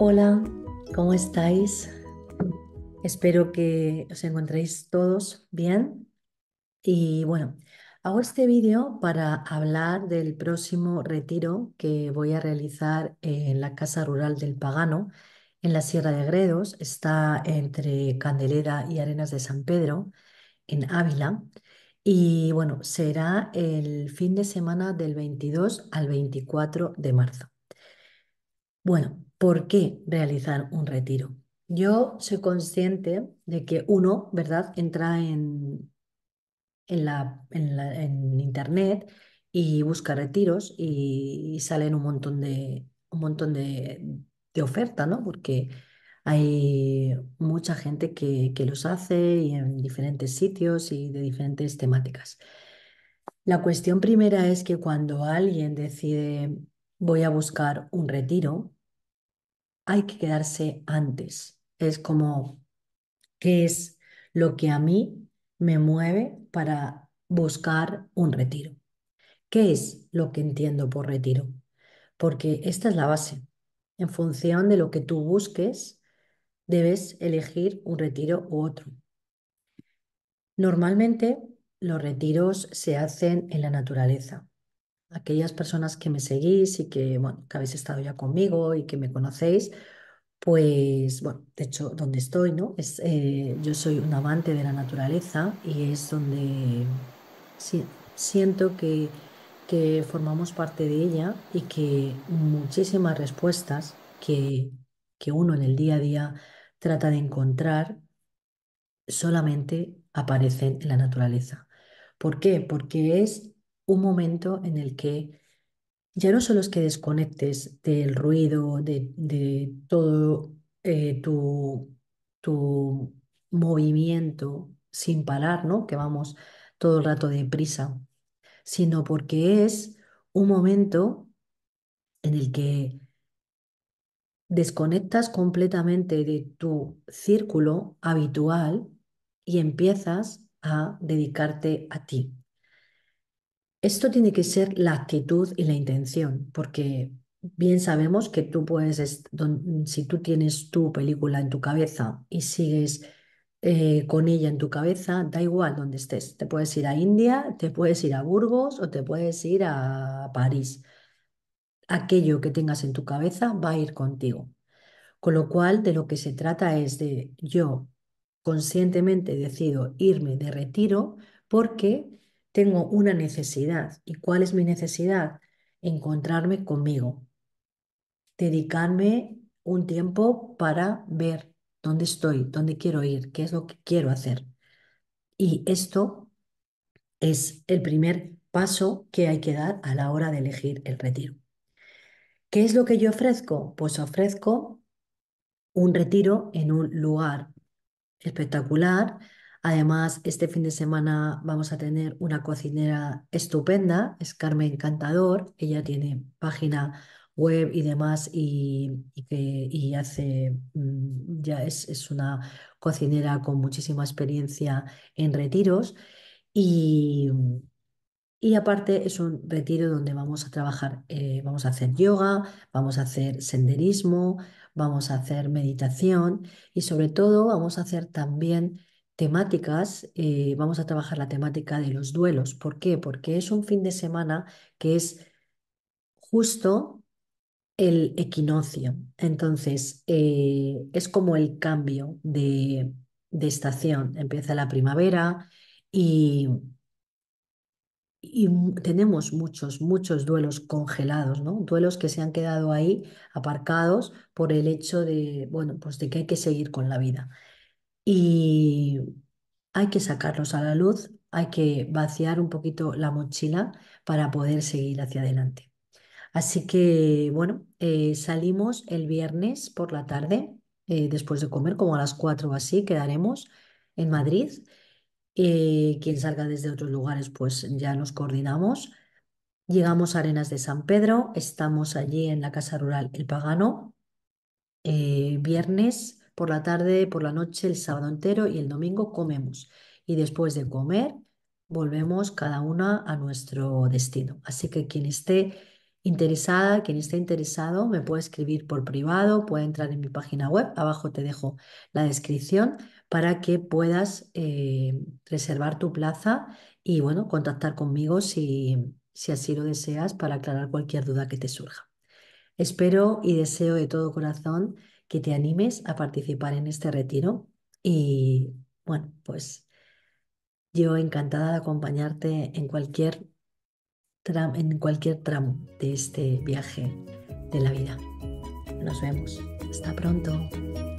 Hola, ¿cómo estáis? Espero que os encontréis todos bien. Y bueno, hago este vídeo para hablar del próximo retiro que voy a realizar en la Casa Rural del Pagano, en la Sierra de Gredos. Está entre Candelera y Arenas de San Pedro, en Ávila. Y bueno, será el fin de semana del 22 al 24 de marzo. Bueno, por qué realizar un retiro. Yo soy consciente de que uno, ¿verdad?, entra en, en, la, en, Internet y busca retiros y, salen un montón de, un montón de, ¿no? Porque hay mucha gente que, que, los hace y en diferentes sitios y de diferentes temáticas. La cuestión primera es que cuando alguien decide voy a buscar un retiro, hay que quedarse antes. Es como, ¿qué es lo que a mí me mueve para buscar un retiro? ¿Qué es lo que entiendo por retiro? Porque esta es la base. En función de lo que tú busques, debes elegir un retiro u otro. Normalmente los retiros se hacen en la naturaleza, aquellas personas que me seguís y que, habéis estado ya conmigo y que me conocéis, pues, bueno, de hecho, donde estoy, ¿no? Es, eh, yo soy un amante de la naturaleza y es donde siento que, formamos parte de ella y que muchísimas respuestas que, que uno en el día a día trata de encontrar solamente aparecen en la naturaleza. ¿Por qué? Porque es un momento en el que ya no solo es que desconectes del ruido, de, todo eh, tu, tu movimiento sin parar, ¿no? Que vamos todo el rato deprisa, sino porque es un momento en el que desconectas completamente de tu círculo habitual y empiezas a dedicarte a ti, esto tiene que ser la actitud y la intención, porque bien sabemos que tú puedes, si tú tienes tu película en tu cabeza y sigues eh, con ella en tu cabeza, da igual donde estés. Te puedes ir a India, te puedes ir a Burgos o te puedes ir a París. Aquello que tengas en tu cabeza va a ir contigo. Con lo cual, de lo que se trata es de yo conscientemente decido irme de retiro porque tengo una necesidad. ¿Y cuál es mi necesidad? Encontrarme conmigo, dedicarme un tiempo para ver dónde estoy, dónde quiero ir, qué es lo que quiero hacer. Y esto es el primer paso que hay que dar a la hora de elegir el retiro. ¿Qué es lo que yo ofrezco? Pues ofrezco un retiro en un lugar espectacular Además, este fin de semana vamos a tener una cocinera estupenda, es Carmen Cantador, ella tiene página web y demás y, que, hace, mm, ya es, una cocinera con muchísima experiencia en retiros y, y aparte es un retiro donde vamos a trabajar, eh, vamos a hacer yoga, vamos a hacer senderismo, vamos a hacer meditación y sobre todo vamos a hacer también temáticas, eh, vamos a trabajar la temática de los duelos. ¿Por qué? Porque es un fin de semana que es justo el equinoccio. Entonces, eh, es como el cambio de, de, estación. Empieza la primavera y, y tenemos muchos, muchos duelos congelados, ¿no? Duelos que se han quedado ahí aparcados por el hecho de, bueno, pues de que hay que seguir con la vida y hay que sacarlos a la luz, hay que vaciar un poquito la mochila para poder seguir hacia adelante. Así que, bueno, eh, salimos el viernes por la tarde, eh, después de comer, como a las 4 o así, quedaremos en Madrid. Eh, quien salga desde otros lugares, pues ya nos coordinamos. Llegamos a Arenas de San Pedro, estamos allí en la Casa Rural El Pagano, viernes por la tarde, por la noche, el sábado entero y el domingo comemos. Y después de comer, volvemos cada una a nuestro destino. Así que quien esté interesada, quien esté interesado, me puede escribir por privado, puede entrar en mi página web, abajo te dejo la descripción para que puedas eh, reservar tu plaza y bueno, contactar conmigo si, si así lo deseas para aclarar cualquier duda que te surja. Espero y deseo de todo corazón que te animes a participar en este retiro. Y bueno, pues yo encantada de acompañarte en cualquier, en cualquier tramo de este viaje de la vida. Nos vemos. Hasta pronto.